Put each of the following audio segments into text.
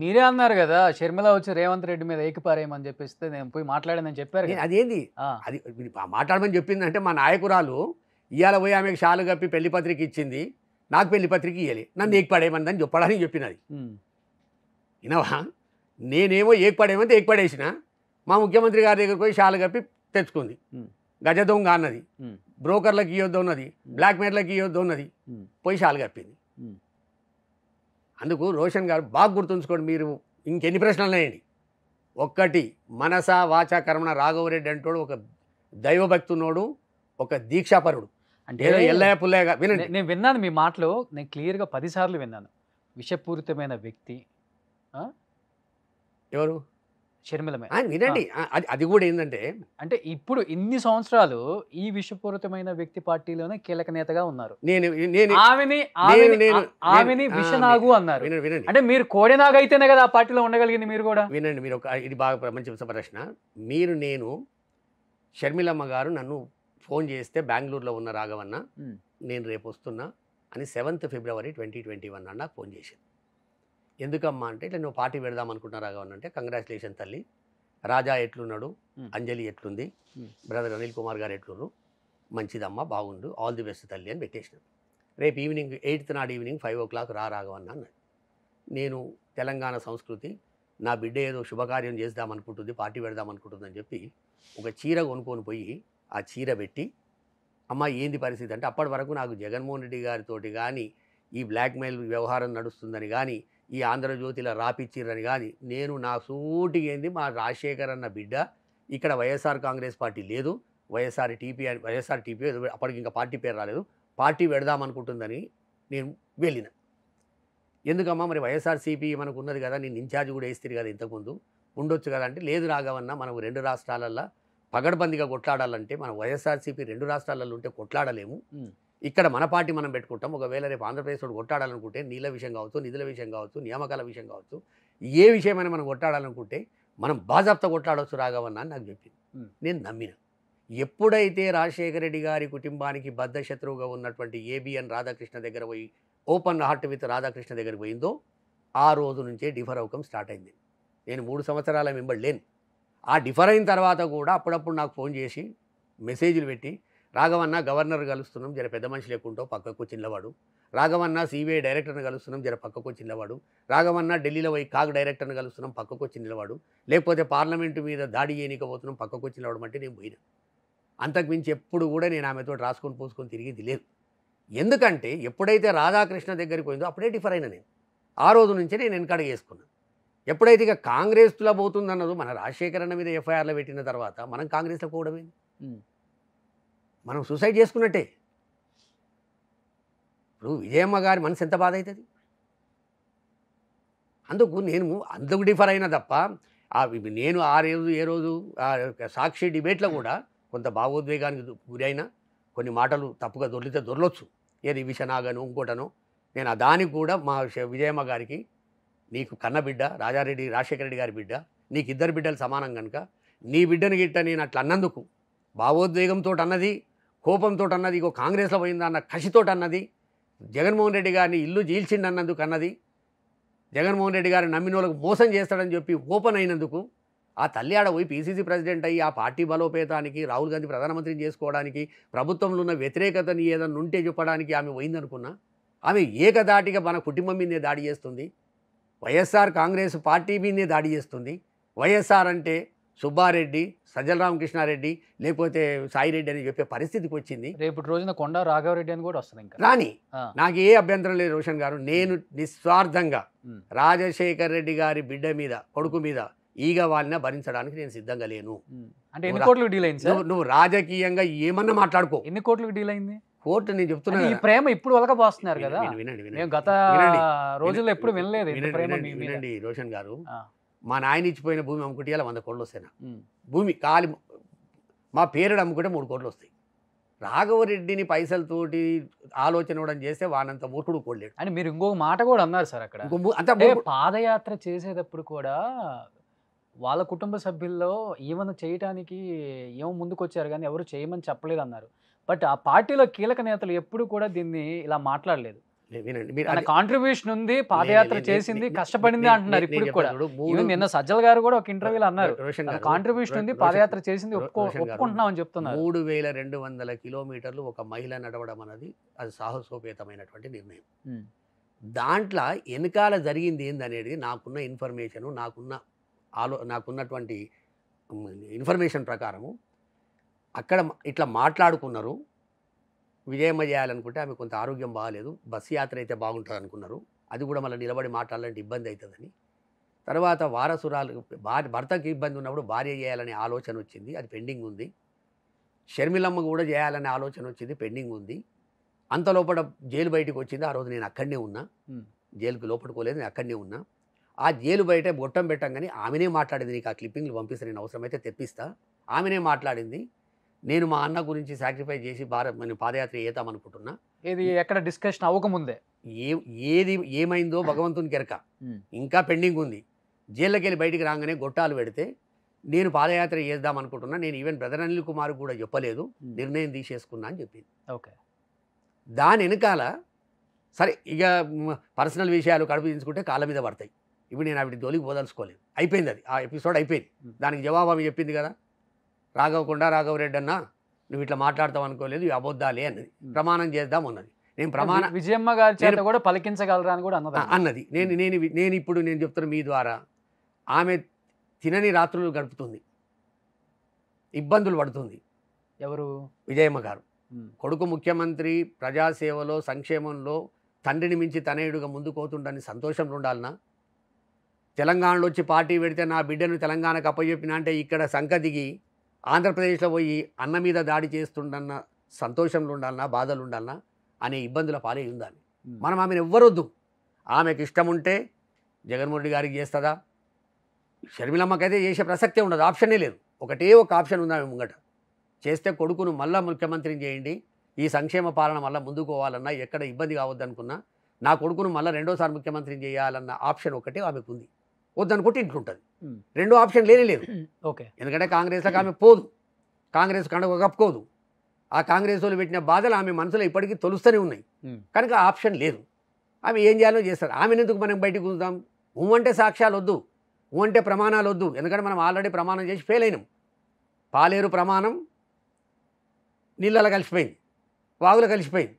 మీరే అన్నారు కదా షర్మిల వచ్చి రేవంత్ రెడ్డి మీద ఏకిపారేయమని చెప్పేస్తే నేను పోయి మాట్లాడానని చెప్పారు అదేంది అది మాట్లాడమని చెప్పిందంటే మా నాయకురాలు ఇవాళ పోయి ఆమెకు షాలు కప్పి పెళ్లి పత్రిక ఇచ్చింది నాకు పెళ్లి పత్రిక ఇవ్వాలి నన్ను ఏకపడేయమందని చెప్పడానికి చెప్పినది వినవా నేనేమో ఏకపడేయమంటే ఏకపడేసిన మా ముఖ్యమంత్రి గారి దగ్గర పోయి షాలు కప్పి తెచ్చుకుంది గజ దొంగ అన్నది బ్రోకర్లకు ఇవ్వద్దు ఉన్నది బ్లాక్ ఇవ్వద్దు ఉన్నది పోయి షాలు కప్పింది అందుకు రోషన్ గారు బాగా గుర్తుంచుకోండి మీరు ఇంకెన్ని ప్రశ్నలు వేయండి ఒక్కటి మనస వాచ కర్మణ రాఘవరెడ్డి అంటోడు ఒక దైవభక్తునోడు ఒక దీక్షాపరుడు అంటే ఏదో ఎల్లయ్య పుల్లయ్య వినండి నేను విన్నాను మీ మాటలు నేను క్లియర్గా పదిసార్లు విన్నాను విషపూరితమైన వ్యక్తి ఎవరు షర్మిలమే ఆయన వినండి అది అది కూడా ఏంటంటే అంటే ఇప్పుడు ఇన్ని సంవత్సరాలు ఈ విషపూరితమైన వ్యక్తి పార్టీలోనే కీలక నేతగా ఉన్నారు నేను నేను ఆమెని నేను ఆమెని విషనాగు అన్నారు వినండి అంటే మీరు కోడెనాగ అయితేనే కదా ఆ పార్టీలో ఉండగలిగింది మీరు కూడా వినండి మీరు ఒక ఇది బాగా మంచి ప్రశ్న మీరు నేను షర్మిలమ్మ గారు నన్ను ఫోన్ చేస్తే బెంగళూరులో ఉన్న రాఘవన్న నేను రేపు వస్తున్నా అని seventh February twenty twenty one అన్న ఫోన్ చేసింది ఎందుకమ్మా అంటే ఇట్లా నువ్వు పార్టీ పెడదాం అనుకుంటున్నా రాఘవన్ అంటే కంగ్రాచులేషన్ తల్లి రాజా ఎట్లున్నాడు అంజలి ఎట్లుంది బ్రదర్ అనిల్ కుమార్ గారు ఎట్లున్నారు మంచిదమ్మా బాగుండు ఆల్ ది బెస్ట్ తల్లి అని పెట్టేసిన రేపు ఈవినింగ్ ఎయిత్ నాడు ఈవినింగ్ ఫైవ్ ఓ క్లాక్ రా అన్నాడు నేను తెలంగాణ సంస్కృతి నా బిడ్డ ఏదో శుభకార్యం చేద్దాం అనుకుంటుంది పార్టీ పెడదాం అనుకుంటుంది అని చెప్పి ఒక చీర కొనుక్కొని పోయి ఆ చీర పెట్టి అమ్మ ఏంది పరిస్థితి అంటే అప్పటి వరకు నాకు జగన్మోహన్ రెడ్డి గారితోటి కానీ ఈ బ్లాక్మెయిల్ వ్యవహారం నడుస్తుందని కానీ ఈ ఆంధ్రజ్యోతిలో రాపిచ్చిర్రని కానీ నేను నా సూటి ఏంది మా రాజశేఖర్ అన్న బిడ్డ ఇక్కడ వైఎస్ఆర్ కాంగ్రెస్ పార్టీ లేదు వైఎస్ఆర్ టీపీ వైఎస్ఆర్ టీపీ అప్పటికి ఇంకా పార్టీ పేరు రాలేదు పార్టీ పెడదామనుకుంటుందని నేను వెళ్ళిన ఎందుకమ్మా మరి వైఎస్ఆర్సీపీ మనకు ఉన్నది కదా నేను ఇన్ఛార్జ్ కూడా వేస్తుంది కదా ఇంతకుముందు ఉండొచ్చు కదా అంటే లేదు రాఘవన్న మనం రెండు రాష్ట్రాలల్లో పగడబందిగా కొట్లాడాలంటే మనం వైఎస్ఆర్సీపీ రెండు రాష్ట్రాలలో ఉంటే కొట్లాడలేము ఇక్కడ మన పార్టీ మనం పెట్టుకుంటాం ఒకవేళ రేపు ఆంధ్రప్రదేశ్ వాడు కొట్టాడాలనుకుంటే నీళ్ళ విషయం కావచ్చు నిధుల విషయం కావచ్చు నియామకాల విషయం కావచ్చు ఏ విషయమైనా మనం కొట్టాడాలనుకుంటే మనం బాజాప్త కొట్లాడవచ్చు రాఘవన్న అని నాకు చెప్పింది నేను నమ్మిన ఎప్పుడైతే రాజశేఖర రెడ్డి గారి కుటుంబానికి శత్రువుగా ఉన్నటువంటి ఏబిఎన్ రాధాకృష్ణ దగ్గర పోయి ఓపెన్ హార్ట్ విత్ రాధాకృష్ణ దగ్గర పోయిందో ఆ రోజు నుంచే డిఫర్ అవకం స్టార్ట్ అయింది నేను మూడు సంవత్సరాల మెంబర్ లేను ఆ డిఫర్ అయిన తర్వాత కూడా అప్పుడప్పుడు నాకు ఫోన్ చేసి మెసేజ్లు పెట్టి రాఘవన్న గవర్నర్ కలుస్తున్నాం జర పెద్ద మనిషి లేకుంటో పక్కకు చిన్నవాడు రాఘవన్న సిబిఐ డైరెక్టర్ని కలుస్తున్నాం జర పక్కకు చిన్నవాడు రాఘవన్న ఢిల్లీలో పోయి కాగ్ డైరెక్టర్ని కలుస్తున్నాం పక్కకు చిన్నవాడు లేకపోతే పార్లమెంటు మీద దాడి చేయనికపోతున్నాం పక్కకు చిన్నవాడు అంటే నేను పోయినా అంతకుమించి ఎప్పుడు కూడా నేను ఆమెతో రాసుకొని పోసుకొని తిరిగి లేదు ఎందుకంటే ఎప్పుడైతే రాధాకృష్ణ దగ్గరికి పోయిందో అప్పుడే డిఫర్ అయినా నేను ఆ రోజు నుంచే నేను చేసుకున్నాను ఎప్పుడైతే ఇక కాంగ్రెస్లో పోతుందన్నదో మన రాజశేఖరణ మీద ఎఫ్ఐఆర్లో పెట్టిన తర్వాత మనం కాంగ్రెస్లో పోవడమేంది మనం సూసైడ్ చేసుకున్నట్టే ఇప్పుడు విజయమ్మ గారి మనసు ఎంత బాధ అవుతుంది అందుకు నేను అందుకు డిఫర్ అయినా తప్ప నేను ఆ రోజు ఏ రోజు సాక్షి డిబేట్లో కూడా కొంత భావోద్వేగానికి గురైనా కొన్ని మాటలు తప్పుగా దొరికితే దొరలొచ్చు ఏది విషనాగను ఇంకోటను నేను దానికి కూడా మా విజయమ్మ గారికి నీకు కన్నబిడ్డ రాజారెడ్డి రాజశేఖర రెడ్డి గారి బిడ్డ నీకు ఇద్దరు బిడ్డలు సమానం కనుక నీ బిడ్డను గిట్ట నేను అట్లా అన్నందుకు భావోద్వేగంతో అన్నది కోపంతో అన్నది ఇగో కాంగ్రెస్లో పోయిందా అన్న కసితో అన్నది జగన్మోహన్ రెడ్డి గారిని ఇల్లు జీల్చిండన్నందుకు అన్నది జగన్మోహన్ రెడ్డి గారిని నమ్మిన వాళ్ళకు మోసం చేస్తాడని చెప్పి ఓపెన్ అయినందుకు ఆ తల్లి పోయి పీసీసీ ప్రెసిడెంట్ అయ్యి ఆ పార్టీ బలోపేతానికి రాహుల్ గాంధీ ప్రధానమంత్రిని చేసుకోవడానికి ప్రభుత్వంలో ఉన్న వ్యతిరేకతని ఏదైనా ఉంటే చెప్పడానికి ఆమె పోయిందనుకున్నా ఆమె ఏకదాటిగా మన కుటుంబం మీదే దాడి చేస్తుంది వైఎస్ఆర్ కాంగ్రెస్ పార్టీ మీదే దాడి చేస్తుంది వైఎస్ఆర్ అంటే సుబ్బారెడ్డి సజ్జల రామకృష్ణారెడ్డి లేకపోతే సాయిరెడ్డి అని చెప్పే పరిస్థితికి వచ్చింది రేపు రోజున కొండ రాఘవరెడ్డి అని కూడా వస్తుంది ఇంకా రాని నాకు ఏ అభ్యంతరం లేదు రోషన్ గారు నేను నిస్వార్థంగా రాజశేఖర్ రెడ్డి గారి బిడ్డ మీద కొడుకు మీద ఈగ వాళ్ళని భరించడానికి నేను సిద్ధంగా లేను అంటే ఎన్ని కోట్లు డీల్ అయింది నువ్వు రాజకీయంగా ఏమన్నా మాట్లాడుకో ఎన్ని కోట్లకు డీల్ అయింది కోర్టు నేను చెప్తున్నా ఈ ప్రేమ ఇప్పుడు వలకపోస్తున్నారు కదా వినండి వినండి గత రోజుల్లో ఎప్పుడు వినలేదు వినండి రోషన్ గారు మా నాయన ఇచ్చిపోయిన భూమి అమ్ముకుంటే ఇలా వంద కోట్లు వస్తాయి భూమి కాలి మా పేరుడు అమ్ముకుంటే మూడు కోట్లు వస్తాయి రాఘవరెడ్డిని పైసలతోటి ఆలోచన ఇవ్వడం చేస్తే వానంత మూర్ఖుడు కోడలేడు అని మీరు ఇంకొక మాట కూడా అన్నారు సార్ అక్కడ అంటే పాదయాత్ర చేసేటప్పుడు కూడా వాళ్ళ కుటుంబ సభ్యుల్లో ఏమైనా చేయటానికి ఏమో ముందుకొచ్చారు కానీ ఎవరు చేయమని చెప్పలేదు అన్నారు బట్ ఆ పార్టీలో కీలక నేతలు ఎప్పుడు కూడా దీన్ని ఇలా మాట్లాడలేదు వినండి మీరు కాంట్రిబ్యూషన్ ఉంది పాదయాత్ర చేసింది కష్టపడింది అంటున్నారు ఇప్పుడు కూడా నిన్న సజ్జల్ గారు కూడా ఒక ఇంటర్వ్యూలో అన్నారు కాంట్రిబ్యూషన్ ఉంది పాదయాత్ర చేసింది ఒప్పుకుంటున్నాం అని చెప్తున్నారు మూడు వేల రెండు వందల కిలోమీటర్లు ఒక మహిళ నడవడం అన్నది అది సాహసోపేతమైనటువంటి నిర్ణయం దాంట్లో వెనకాల జరిగింది ఏందనేది నాకున్న ఇన్ఫర్మేషను నాకున్న ఆలో నాకున్నటువంటి ఇన్ఫర్మేషన్ ప్రకారము అక్కడ ఇట్లా మాట్లాడుకున్నారు విజయమ్మ చేయాలనుకుంటే ఆమె కొంత ఆరోగ్యం బాగాలేదు బస్సు యాత్ర అయితే బాగుంటుంది అనుకున్నారు అది కూడా మళ్ళీ నిలబడి మాట్లాడాలంటే ఇబ్బంది అవుతుందని తర్వాత వారసురాలు భర్తకి ఇబ్బంది ఉన్నప్పుడు భార్య చేయాలనే ఆలోచన వచ్చింది అది పెండింగ్ ఉంది షర్మిలమ్మ కూడా చేయాలనే ఆలోచన వచ్చింది పెండింగ్ ఉంది అంత లోపల జైలు బయటకు వచ్చింది ఆ రోజు నేను అక్కడనే ఉన్నా జైలుకి లోపడుకోలేదు నేను అక్కడనే ఉన్నా ఆ జైలు బయట గొట్టం కానీ ఆమెనే మాట్లాడింది నీకు ఆ క్లిప్పింగ్లు పంపిస్తే నేను అవసరమైతే తెప్పిస్తా ఆమెనే మాట్లాడింది నేను మా అన్న గురించి సాక్రిఫై చేసి భారత్ నేను పాదయాత్ర చేద్దామనుకుంటున్నా అనుకుంటున్నా ఎక్కడ డిస్కషన్ అవ్వకముందే ఏ ఏది ఏమైందో భగవంతుని కెరక ఇంకా పెండింగ్ ఉంది జైల్లోకి వెళ్ళి బయటికి రాగానే గొట్టాలు పెడితే నేను పాదయాత్ర చేద్దాం అనుకుంటున్నా నేను ఈవెన్ బ్రదర్ అనిల్ కుమార్ కూడా చెప్పలేదు నిర్ణయం తీసేసుకున్నా అని చెప్పింది ఓకే దాని వెనకాల సరే ఇక పర్సనల్ విషయాలు కడుపు తీసుకుంటే కాళ్ళ మీద పడతాయి ఇవి నేను అవి జోలికి పోదలుచుకోలేదు అయిపోయింది అది ఆ ఎపిసోడ్ అయిపోయింది దానికి జవాబు ఆమె చెప్పింది కదా రాఘవకుండా రాఘవరెడ్డి అన్న నువ్వు ఇట్లా మాట్లాడతావు అనుకోలేదు ఇవి అబద్ధాలే అన్నది ప్రమాణం చేద్దాం అన్నది నేను ప్రమాణ విజయమ్మ గారి చేత కూడా పలికించగలరా అని కూడా అన్నది అన్నది నేను నేను నేను ఇప్పుడు నేను చెప్తున్న మీ ద్వారా ఆమె తినని రాత్రులు గడుపుతుంది ఇబ్బందులు పడుతుంది ఎవరు విజయమ్మ గారు కొడుకు ముఖ్యమంత్రి ప్రజాసేవలో సంక్షేమంలో తండ్రిని మించి తనయుడుగా ముందుకోతుండని సంతోషంలో ఉండాలనా తెలంగాణలో వచ్చి పార్టీ పెడితే నా బిడ్డను తెలంగాణకు అప్పచెప్పిన అంటే ఇక్కడ సంక దిగి ఆంధ్రప్రదేశ్లో పోయి అన్న మీద దాడి చేస్తుండన్న సంతోషంలో ఉండాలన్నా బాధలు ఉండాలన్నా అనే ఇబ్బందుల పాలై ఉండాలి మనం ఆమెను ఎవ్వరొద్దు ఆమెకు ఇష్టం ఉంటే జగన్మోహన్ రెడ్డి గారికి చేస్తుందా షర్మిలమ్మకైతే చేసే ప్రసక్తే ఉండదు ఆప్షనే లేదు ఒకటే ఒక ఆప్షన్ ఉంది ఆమె ముంగట చేస్తే కొడుకును మళ్ళా ముఖ్యమంత్రిని చేయండి ఈ సంక్షేమ పాలన మళ్ళీ ముందుకోవాలన్నా ఎక్కడ ఇబ్బంది కావద్దనుకున్నా నా కొడుకును మళ్ళీ రెండోసారి ముఖ్యమంత్రిని చేయాలన్న ఆప్షన్ ఒకటే ఆమెకు ఉంది వద్దనుకుంటే ఉంటుంది Hmm. రెండు ఆప్షన్ లేనే లేదు ఓకే hmm. ఎందుకంటే కాంగ్రెస్లోకి ఆమె పోదు కాంగ్రెస్ కండగ కప్పుకోదు ఆ కాంగ్రెస్ వాళ్ళు పెట్టిన బాధలు ఆమె మనసులో ఇప్పటికీ తొలుస్తూనే ఉన్నాయి hmm. కనుక ఆప్షన్ లేదు ఆమె ఏం చేయాలో చేస్తారు ఆమెను ఎందుకు మనం బయటకు ఉందాం ఉమ్మంటే సాక్ష్యాలు వద్దు ఉమ్మంటే ప్రమాణాలు వద్దు ఎందుకంటే మనం ఆల్రెడీ ప్రమాణం చేసి ఫెయిల్ అయినాం పాలేరు ప్రమాణం నీళ్ళలో కలిసిపోయింది వాగులు కలిసిపోయింది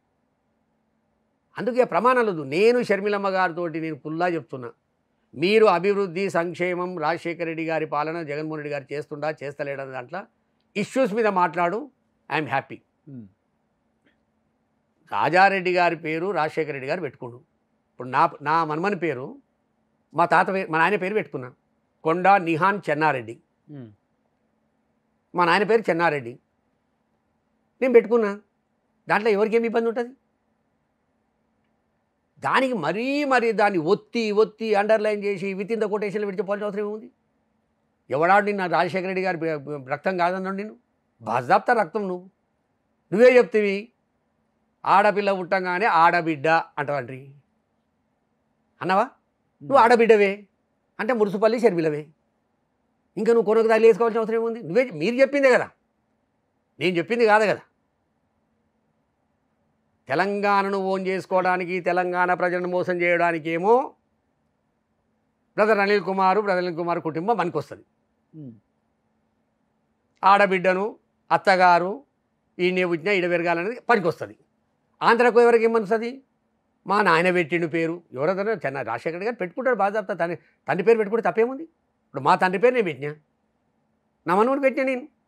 అందుకే ప్రమాణాలు వద్దు నేను షర్మిలమ్మ గారితో నేను పుల్లా చెప్తున్నా మీరు అభివృద్ధి సంక్షేమం రాజశేఖర రెడ్డి గారి పాలన జగన్మోహన్ రెడ్డి గారు చేస్తుండా చేస్తలేడా దాంట్లో ఇష్యూస్ మీద మాట్లాడు ఐఎమ్ హ్యాపీ రాజారెడ్డి గారి పేరు రాజశేఖర రెడ్డి గారు పెట్టుకుండు ఇప్పుడు నా నా మనమని పేరు మా తాత మా నాయన పేరు పెట్టుకున్నా కొండ నిహాన్ చెన్నారెడ్డి మా నాయన పేరు చెన్నారెడ్డి నేను పెట్టుకున్నా దాంట్లో ఎవరికి ఏమి ఇబ్బంది ఉంటుంది దానికి మరీ మరీ దాన్ని ఒత్తి ఒత్తి అండర్లైన్ చేసి వితిన్ ద కొటేషన్లు విడిచిపోవాల్సిన అవసరం ఏముంది ఎవడాడు నిన్న రాజశేఖర రెడ్డి గారి రక్తం కాదన్నాడు నేను బాజాప్తా రక్తం నువ్వు నువ్వే చెప్తివి ఆడపిల్ల పుట్టంగానే ఆడబిడ్డ అంటావంటి అన్నవా నువ్వు ఆడబిడ్డవే అంటే మురుసుపల్లి షర్మిలవే ఇంకా నువ్వు కొనకు తగిలి వేసుకోవాల్సిన అవసరం ఏముంది నువ్వే మీరు చెప్పిందే కదా నేను చెప్పింది కాదు కదా తెలంగాణను ఓన్ చేసుకోవడానికి తెలంగాణ ప్రజలను మోసం చేయడానికి ఏమో బ్రదర్ అనిల్ కుమార్ బ్రదర్ అనిల్ కుమార్ కుటుంబం పనికొస్తుంది ఆడబిడ్డను అత్తగారు ఈయనే ఉజ్ఞ ఈడ పెరగాలనేది పనికొస్తుంది ఆంధ్రకు ఎవరికి ఏమనుస్తుంది మా నాయన పెట్టిండు పేరు ఎవరైనా చెన్న రాజశేఖర్ గారు పెట్టుకుంటాడు బాధ్యత తండ్రి తండ్రి పేరు పెట్టుకుంటే తప్పేముంది ఇప్పుడు మా తండ్రి పేరు నేను పెట్టినా నా మనవుని పెట్టినా నేను